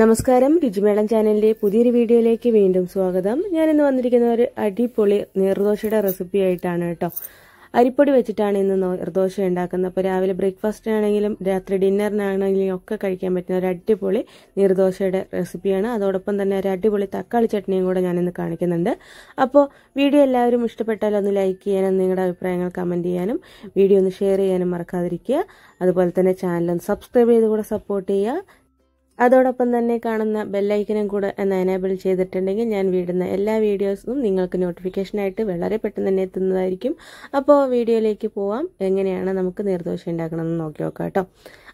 നമസ്കാരം രുചിമേളം ചാനലിന്റെ പുതിയൊരു വീഡിയോയിലേക്ക് വീണ്ടും സ്വാഗതം ഞാൻ ഇന്ന് വന്നിരിക്കുന്ന ഒരു അടിപൊളി നീർദോശയുടെ റെസിപ്പി ആയിട്ടാണ് കേട്ടോ അരിപ്പൊടി വെച്ചിട്ടാണ് ഇന്ന് നീർദോശ ഉണ്ടാക്കുന്നത് അപ്പോൾ രാവിലെ ബ്രേക്ക്ഫാസ്റ്റിനാണെങ്കിലും രാത്രി ഡിന്നറിനാണെങ്കിലും ഒക്കെ കഴിക്കാൻ പറ്റുന്ന ഒരു അടിപൊളി നീർദോശയുടെ റെസിപ്പിയാണ് അതോടൊപ്പം തന്നെ ഒരു അടിപൊളി തക്കാളി ചട്നിയും കൂടെ ഇന്ന് കാണിക്കുന്നുണ്ട് അപ്പോൾ വീഡിയോ എല്ലാവരും ഇഷ്ടപ്പെട്ടാലും ഒന്ന് ലൈക്ക് ചെയ്യാനും നിങ്ങളുടെ അഭിപ്രായങ്ങൾ കമൻറ്റ് ചെയ്യാനും വീഡിയോ ഒന്ന് ഷെയർ ചെയ്യാനും മറക്കാതിരിക്കുക അതുപോലെ തന്നെ ചാനൽ ഒന്ന് സബ്സ്ക്രൈബ് ചെയ്ത് കൂടെ സപ്പോർട്ട് ചെയ്യുക അതോടൊപ്പം തന്നെ കാണുന്ന ബെല്ലൈക്കനും കൂടെ ഒന്ന് എനേബിൾ ചെയ്തിട്ടുണ്ടെങ്കിൽ ഞാൻ വീടുന്ന എല്ലാ വീഡിയോസും നിങ്ങൾക്ക് നോട്ടിഫിക്കേഷനായിട്ട് വളരെ പെട്ടെന്ന് തന്നെ എത്തുന്നതായിരിക്കും അപ്പോൾ വീഡിയോയിലേക്ക് പോവാം എങ്ങനെയാണ് നമുക്ക് നിർദോഷം ഉണ്ടാക്കണമെന്ന് നോക്കി നോക്കാം കേട്ടോ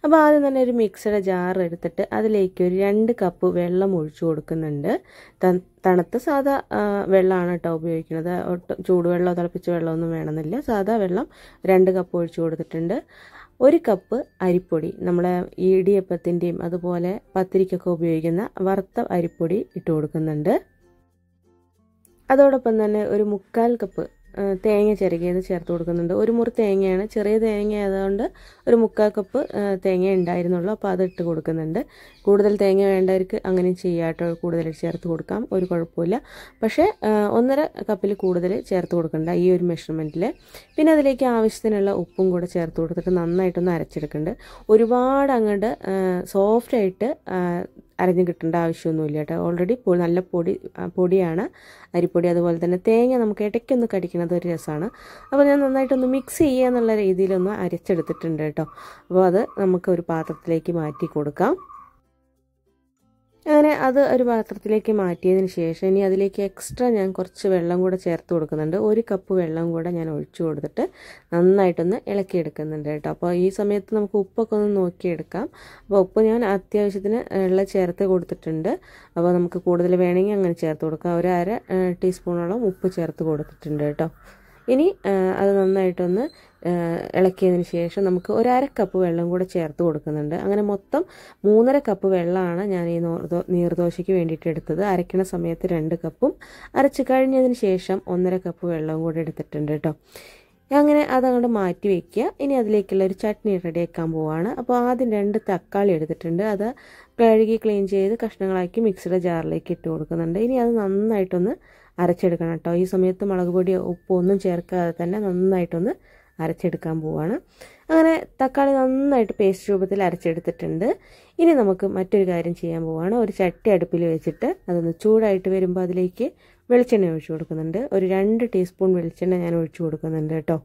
അപ്പോൾ ആദ്യം തന്നെ ഒരു മിക്സഡ് ജാർ എടുത്തിട്ട് അതിലേക്ക് ഒരു രണ്ട് കപ്പ് വെള്ളം ഒഴിച്ചു കൊടുക്കുന്നുണ്ട് തണുത്ത സാധാ വെള്ളമാണ് കേട്ടോ ഉപയോഗിക്കുന്നത് ചൂടുവെള്ളമോ തിളപ്പിച്ച വെള്ളമൊന്നും വേണമെന്നില്ല സാധാ വെള്ളം രണ്ട് കപ്പ് ഒഴിച്ചു കൊടുത്തിട്ടുണ്ട് ഒരു കപ്പ് അരിപ്പൊടി നമ്മളെ ഇടിയപ്പത്തിൻ്റെയും അതുപോലെ പത്തിരിക്കൊക്കെ ഉപയോഗിക്കുന്ന വറുത്ത അരിപ്പൊടി ഇട്ട് കൊടുക്കുന്നുണ്ട് അതോടൊപ്പം തന്നെ ഒരു മുക്കാൽ കപ്പ് തേങ്ങ ചിരകിയത് ചേർത്ത് കൊടുക്കുന്നുണ്ട് ഒരു മുറി തേങ്ങയാണ് ചെറിയ തേങ്ങ ആയതുകൊണ്ട് ഒരു മുക്കാൽ കപ്പ് തേങ്ങ ഉണ്ടായിരുന്നുള്ളൂ അപ്പോൾ അത് ഇട്ട് കൊടുക്കുന്നുണ്ട് കൂടുതൽ തേങ്ങ വേണ്ടവർക്ക് അങ്ങനെ ചെയ്യാട്ടോ കൂടുതൽ ചേർത്ത് കൊടുക്കാം ഒരു കുഴപ്പമില്ല പക്ഷേ ഒന്നര കപ്പിൽ കൂടുതൽ ചേർത്ത് കൊടുക്കണ്ട ഈ ഒരു മെഷർമെൻറ്റിൽ പിന്നെ അതിലേക്ക് ആവശ്യത്തിനുള്ള ഉപ്പും കൂടെ ചേർത്ത് കൊടുത്തിട്ട് നന്നായിട്ടൊന്ന് അരച്ചെടുക്കുന്നുണ്ട് ഒരുപാട് അങ്ങോട്ട് സോഫ്റ്റായിട്ട് അരഞ്ഞ് കിട്ടേണ്ട ആവശ്യമൊന്നുമില്ല കേട്ടോ ഓൾറെഡി നല്ല പൊടി പൊടിയാണ് അരിപ്പൊടി അതുപോലെ തന്നെ തേങ്ങ നമുക്ക് ഇടയ്ക്കൊന്ന് കടിക്കുന്നത് ഒരു രസമാണ് അപ്പോൾ ഞാൻ നന്നായിട്ടൊന്ന് മിക്സ് ചെയ്യുക എന്നുള്ള രീതിയിലൊന്ന് അരച്ചെടുത്തിട്ടുണ്ട് കേട്ടോ അപ്പോൾ അത് നമുക്ക് ഒരു പാത്രത്തിലേക്ക് മാറ്റി കൊടുക്കാം അങ്ങനെ അത് ഒരു പാത്രത്തിലേക്ക് മാറ്റിയതിന് ശേഷം ഇനി അതിലേക്ക് എക്സ്ട്രാ ഞാൻ കുറച്ച് വെള്ളം കൂടെ ചേർത്ത് കൊടുക്കുന്നുണ്ട് ഒരു കപ്പ് വെള്ളം കൂടെ ഞാൻ ഒഴിച്ചു കൊടുത്തിട്ട് നന്നായിട്ടൊന്ന് ഇളക്കിയെടുക്കുന്നുണ്ട് കേട്ടോ അപ്പോൾ ഈ സമയത്ത് നമുക്ക് ഉപ്പൊക്കെ ഒന്ന് നോക്കിയെടുക്കാം അപ്പോൾ ഉപ്പ് ഞാൻ അത്യാവശ്യത്തിന് വെള്ളം ചേർത്ത് കൊടുത്തിട്ടുണ്ട് അപ്പോൾ നമുക്ക് കൂടുതൽ വേണമെങ്കിൽ അങ്ങനെ ചേർത്ത് കൊടുക്കാം ഒരു അര ടീസ്പൂണോളം ഉപ്പ് ചേർത്ത് കൊടുത്തിട്ടുണ്ട് കേട്ടോ ഇനി അത് നന്നായിട്ടൊന്ന് ഇളക്കിയതിന് ശേഷം നമുക്ക് ഒരു അര കപ്പ് വെള്ളം കൂടെ ചേർത്ത് കൊടുക്കുന്നുണ്ട് അങ്ങനെ മൊത്തം മൂന്നര കപ്പ് വെള്ളമാണ് ഞാൻ ഈ നീർദോശയ്ക്ക് വേണ്ടിയിട്ട് എടുത്തത് അരയ്ക്കണ സമയത്ത് രണ്ട് കപ്പും അരച്ച് കഴിഞ്ഞതിന് ശേഷം ഒന്നര കപ്പ് വെള്ളവും കൂടെ എടുത്തിട്ടുണ്ട് കേട്ടോ അങ്ങനെ അതങ്ങോട്ട് മാറ്റി വെക്കുക ഇനി അതിലേക്കുള്ള ഒരു ചട്നി റെഡിയാക്കാൻ പോവാണ് അപ്പോൾ ആദ്യം രണ്ട് തക്കാളി എടുത്തിട്ടുണ്ട് അത് കഴുകി ക്ലീൻ ചെയ്ത് കഷ്ണങ്ങളാക്കി മിക്സിയുടെ ജാറിലേക്ക് ഇട്ട് കൊടുക്കുന്നുണ്ട് ഇനി അത് നന്നായിട്ടൊന്ന് അരച്ചെടുക്കണം കേട്ടോ ഈ സമയത്ത് മുളക് പൊടിയോ ഉപ്പൊന്നും ഒന്നും ചേർക്കാതെ തന്നെ നന്നായിട്ടൊന്ന് അരച്ചെടുക്കാൻ പോവാണ് അങ്ങനെ തക്കാളി നന്നായിട്ട് പേസ്റ്റ് രൂപത്തിൽ അരച്ചെടുത്തിട്ടുണ്ട് ഇനി നമുക്ക് മറ്റൊരു കാര്യം ചെയ്യാൻ പോവാണ് ഒരു ചട്ടി അടുപ്പിൽ വെച്ചിട്ട് അതൊന്ന് ചൂടായിട്ട് വരുമ്പോൾ അതിലേക്ക് വെളിച്ചെണ്ണ ഒഴിച്ചു കൊടുക്കുന്നുണ്ട് ഒരു രണ്ട് ടീസ്പൂൺ വെളിച്ചെണ്ണ ഞാൻ ഒഴിച്ചു കൊടുക്കുന്നുണ്ട് കേട്ടോ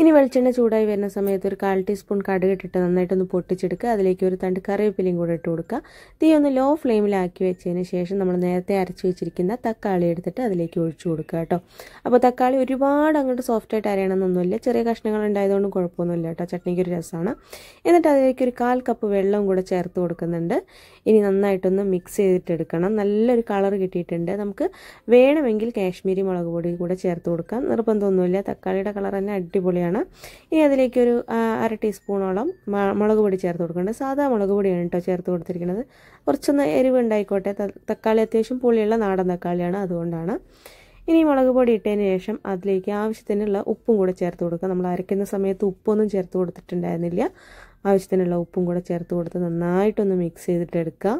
ഇനി വെളിച്ചെണ്ണ ചൂടായി വരുന്ന സമയത്ത് ഒരു കാൽ ടീസ്പൂൺ കടുകിട്ടിട്ട് നന്നായിട്ടൊന്ന് പൊട്ടിച്ചെടുക്കുക അതിലേക്ക് ഒരു തണ്ട് കറിവേപ്പിലയും കൂടെ ഇട്ട് കൊടുക്കുക തീ ഒന്ന് ലോ ഫ്ലെയിമിലാക്കി വെച്ചതിന് ശേഷം നമ്മൾ നേരത്തെ അരച്ച് വെച്ചിരിക്കുന്ന തക്കാളി എടുത്തിട്ട് അതിലേക്ക് ഒഴിച്ചു കൊടുക്കുക കേട്ടോ അപ്പോൾ തക്കാളി ഒരുപാട് അങ്ങോട്ട് സോഫ്റ്റായിട്ട് അരയണമെന്നൊന്നുമില്ല ചെറിയ കഷ്ണങ്ങൾ ഉണ്ടായതുകൊണ്ട് കുഴപ്പമൊന്നുമില്ല കേട്ടോ ചട്നിക്ക് ഒരു രസമാണ് എന്നിട്ട് അതിലേക്ക് ഒരു കാൽ കപ്പ് വെള്ളം കൂടെ ചേർത്ത് കൊടുക്കുന്നുണ്ട് ഇനി നന്നായിട്ടൊന്ന് മിക്സ് ചെയ്തിട്ടെടുക്കണം നല്ലൊരു കളർ കിട്ടിയിട്ടുണ്ട് നമുക്ക് വേണമെങ്കിൽ കാശ്മീരി മുളക് പൊടി കൂടെ ചേർത്ത് കൊടുക്കാം നിർബന്ധമൊന്നുമില്ല തക്കാളിയുടെ കളർ തന്നെ അടിപൊളിയാണ് പോലെയാണ് ഇനി അതിലേക്കൊരു അര ടീസ്പൂണോളം മുളക് പൊടി ചേർത്ത് കൊടുക്കേണ്ടത് സാധാ മുളക് പൊടിയാണ് കേട്ടോ ചേർത്ത് കൊടുത്തിരിക്കുന്നത് കുറച്ചൊന്ന് എരിവ് ഉണ്ടായിക്കോട്ടെ തക്കാളി അത്യാവശ്യം പുളിയുള്ള നാടൻ തക്കാളിയാണ് അതുകൊണ്ടാണ് ഇനി മുളക് പൊടി ഇട്ടതിന് ശേഷം അതിലേക്ക് ആവശ്യത്തിനുള്ള ഉപ്പും കൂടെ ചേർത്ത് കൊടുക്കുക നമ്മൾ അരയ്ക്കുന്ന സമയത്ത് ഉപ്പൊന്നും ചേർത്ത് കൊടുത്തിട്ടുണ്ടായിരുന്നില്ല ആവശ്യത്തിനുള്ള ഉപ്പും കൂടെ ചേർത്ത് കൊടുത്ത് നന്നായിട്ടൊന്ന് മിക്സ് ചെയ്തിട്ടെടുക്കുക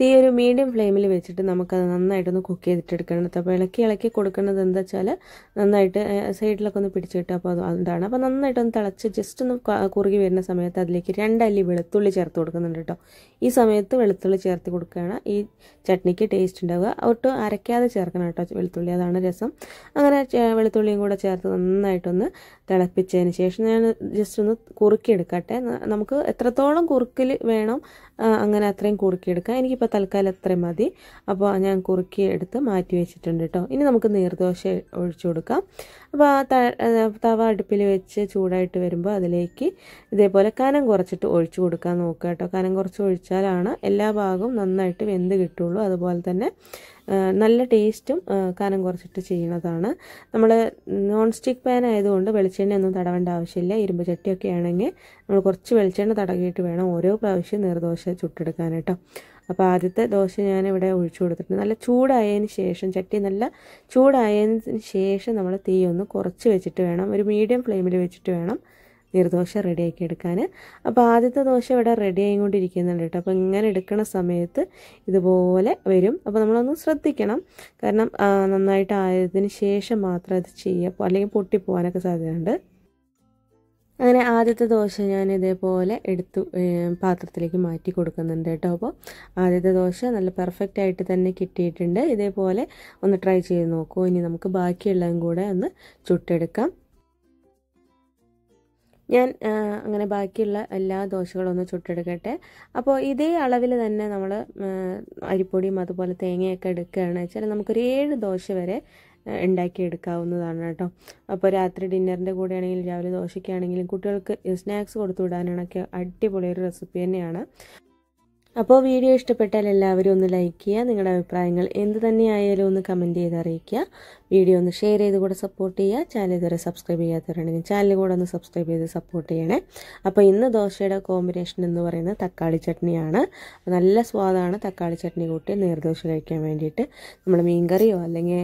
തീ ഒരു മീഡിയം ഫ്ലെയിമിൽ വെച്ചിട്ട് നമുക്കത് നന്നായിട്ടൊന്ന് കുക്ക് ചെയ്തിട്ടെടുക്കേണ്ടത് അപ്പോൾ ഇളക്കി ഇളക്കി കൊടുക്കുന്നത് എന്താ വെച്ചാൽ നന്നായിട്ട് സൈഡിലൊക്കെ ഒന്ന് പിടിച്ച് കിട്ടും അപ്പോൾ അത് അതാണ് അപ്പോൾ നന്നായിട്ടൊന്ന് തിളച്ച് ജസ്റ്റ് ഒന്ന് കുറുകി വരുന്ന സമയത്ത് അതിലേക്ക് രണ്ടല്ലി വെളുത്തുള്ളി ചേർത്ത് കൊടുക്കുന്നുണ്ട് കേട്ടോ ഈ സമയത്ത് വെളുത്തുള്ളി ചേർത്ത് കൊടുക്കുകയാണ് ഈ ചട്നിക്ക് ടേസ്റ്റ് ഉണ്ടാവുക ഒട്ടും അരയ്ക്കാതെ ചേർക്കണം കേട്ടോ വെളുത്തുള്ളി അതാണ് രസം അങ്ങനെ വെളുത്തുള്ളിയും കൂടെ ചേർത്ത് നന്നായിട്ടൊന്ന് തിളപ്പിച്ചതിന് ശേഷം ഞാൻ ജസ്റ്റ് ഒന്ന് കുറുക്കിയെടുക്കട്ടെ നമുക്ക് എത്രത്തോളം കുറുക്കിൽ വേണം അങ്ങനെ അത്രയും കുറുക്കിയെടുക്കാം എനിക്കിപ്പോൾ തൽക്കാലം അത്രയും മതി അപ്പോൾ ഞാൻ കുറുക്കി എടുത്ത് മാറ്റി വെച്ചിട്ടുണ്ട് കേട്ടോ ഇനി നമുക്ക് നീർദോശ ഒഴിച്ചു കൊടുക്കാം അപ്പോൾ ആ തവ അടുപ്പിൽ വെച്ച് ചൂടായിട്ട് വരുമ്പോൾ അതിലേക്ക് ഇതേപോലെ കനം കുറച്ചിട്ട് ഒഴിച്ചു കൊടുക്കാൻ നോക്കുക കേട്ടോ കനം കുറച്ച് ഒഴിച്ചാലാണ് എല്ലാ ഭാഗവും നന്നായിട്ട് വെന്ത് കിട്ടുള്ളൂ അതുപോലെ തന്നെ നല്ല ടേസ്റ്റും കനം കുറച്ചിട്ട് ചെയ്യുന്നതാണ് നമ്മൾ നോൺ സ്റ്റിക്ക് പാൻ ആയതുകൊണ്ട് വെളിച്ചെണ്ണ ഒന്നും തടവേണ്ട ആവശ്യമില്ല ഇരുമ്പ് ചട്ടിയൊക്കെ ആണെങ്കിൽ നമ്മൾ കുറച്ച് വെളിച്ചെണ്ണ തടകിയിട്ട് വേണം ഓരോ പ്രാവശ്യം നീർദോശ ചുട്ടെടുക്കാൻ കേട്ടോ അപ്പോൾ ആദ്യത്തെ ദോശ ഞാനിവിടെ ഒഴിച്ചു കൊടുത്തിട്ടുണ്ട് നല്ല ചൂടായതിന് ശേഷം ചട്ടി നല്ല ചൂടായതിന് ശേഷം നമ്മൾ തീ ഒന്ന് കുറച്ച് വെച്ചിട്ട് വേണം ഒരു മീഡിയം ഫ്ലെയിമിൽ വെച്ചിട്ട് വേണം നീർദോശ റെഡിയാക്കി എടുക്കാൻ അപ്പോൾ ആദ്യത്തെ ദോശ ഇവിടെ റെഡിയായി ആയിക്കൊണ്ടിരിക്കുന്നുണ്ട് കേട്ടോ അപ്പോൾ ഇങ്ങനെ എടുക്കുന്ന സമയത്ത് ഇതുപോലെ വരും അപ്പോൾ നമ്മളൊന്ന് ശ്രദ്ധിക്കണം കാരണം നന്നായിട്ട് ആയതിന് ശേഷം മാത്രം അത് ചെയ്യുക അല്ലെങ്കിൽ പൊട്ടിപ്പോവാനൊക്കെ സാധ്യതയുണ്ട് ആദ്യത്തെ ദോശ ഞാൻ ഇതേപോലെ എടുത്തു പാത്രത്തിലേക്ക് മാറ്റി കൊടുക്കുന്നുണ്ട് കേട്ടോ അപ്പോൾ ആദ്യത്തെ ദോശ നല്ല പെർഫെക്റ്റ് ആയിട്ട് തന്നെ കിട്ടിയിട്ടുണ്ട് ഇതേപോലെ ഒന്ന് ട്രൈ ചെയ്ത് നോക്കൂ ഇനി നമുക്ക് ബാക്കിയുള്ളതും കൂടെ ഒന്ന് ചുട്ടെടുക്കാം ഞാൻ അങ്ങനെ ബാക്കിയുള്ള എല്ലാ ദോശകളും ഒന്ന് ചുട്ടെടുക്കട്ടെ അപ്പോൾ ഇതേ അളവിൽ തന്നെ നമ്മൾ അരിപ്പൊടിയും അതുപോലെ തേങ്ങയൊക്കെ എടുക്കുകയാണ് വെച്ചാൽ നമുക്കൊരു ഏഴ് ദോശ വരെ എടുക്കാവുന്നതാണ് കേട്ടോ അപ്പോൾ രാത്രി ഡിന്നറിൻ്റെ കൂടെ ആണെങ്കിലും രാവിലെ ദോശയ്ക്കാണെങ്കിലും കുട്ടികൾക്ക് സ്നാക്സ് കൊടുത്തു വിടാനാണൊക്കെ അടിപൊളി ഒരു റെസിപ്പി തന്നെയാണ് അപ്പോൾ വീഡിയോ ഇഷ്ടപ്പെട്ടാൽ എല്ലാവരും ഒന്ന് ലൈക്ക് ചെയ്യുക നിങ്ങളുടെ അഭിപ്രായങ്ങൾ എന്ത് തന്നെയായാലും ഒന്ന് കമൻറ്റ് ചെയ്ത് അറിയിക്കുക വീഡിയോ ഒന്ന് ഷെയർ ചെയ്ത് കൂടെ സപ്പോർട്ട് ചെയ്യുക ചാനൽ ഇതുവരെ സബ്സ്ക്രൈബ് ചെയ്യാത്തവരാണെങ്കിൽ ചാനൽ കൂടെ ഒന്ന് സബ്സ്ക്രൈബ് ചെയ്ത് സപ്പോർട്ട് ചെയ്യണേ അപ്പോൾ ഇന്ന് ദോശയുടെ കോമ്പിനേഷൻ എന്ന് പറയുന്നത് തക്കാളി ചട്നിയാണ് നല്ല സ്വാദാണ് തക്കാളി ചട്നി കൂട്ടി നീർദോശ കഴിക്കാൻ വേണ്ടിയിട്ട് നമ്മൾ മീൻ കറിയോ അല്ലെങ്കിൽ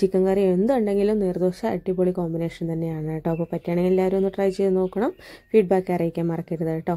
ചിക്കൻ കറിയോ എന്തുണ്ടെങ്കിലും നീർദോശ അടിപൊളി കോമ്പിനേഷൻ തന്നെയാണ് കേട്ടോ അപ്പോൾ പറ്റുകയാണെങ്കിൽ എല്ലാവരും ഒന്ന് ട്രൈ ചെയ്ത് നോക്കണം ഫീഡ്ബാക്ക് അറിയിക്കാൻ മറക്കരുത് കേട്ടോ